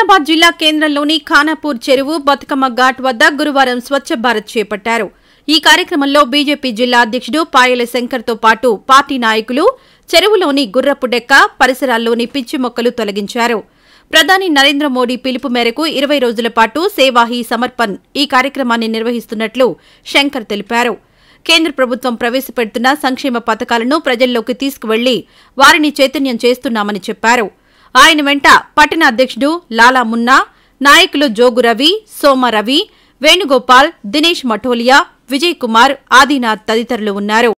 ఆదిలాబాద్ జిల్లా కేంద్రంలోని ఖానాపూర్ చెరువు బతుకమ్మ ఘాట్ వద్ద గురువారం స్వచ్ఛ భారత్ చేపట్టారు ఈ కార్యక్రమంలో బీజేపీ జిల్లా అధ్యకుడు పాయల శంకర్తో పాటు పార్టీ నాయకులు చెరువులోని గుర్రపు డెక్క పరిసరాల్లోని పిచ్చి మొక్కలు తొలగించారు ప్రధాని నరేంద్ర మోడీ పిలుపు మేరకు ఇరవై రోజుల పాటు సేవాహి సమర్పణ్ ఈ కార్యక్రమాన్ని నిర్వహిస్తున్నట్లు శంకర్ తెలిపారు కేంద్ర ప్రభుత్వం ప్రవేశపెడుతున్న సంక్షేమ పథకాలను ప్రజల్లోకి తీసుకువెళ్లి వారిని చైతన్యం చేస్తున్నామని చెప్పారు ఆయన వెంట పట్టణ అధ్యక్షుడు లాలా మున్నా నాయకులు జోగు రవి సోమ రవి వేణుగోపాల్ దినేష్ మఠోలియా విజయ్ కుమార్ ఆదినాథ్ తదితరులు ఉన్నారు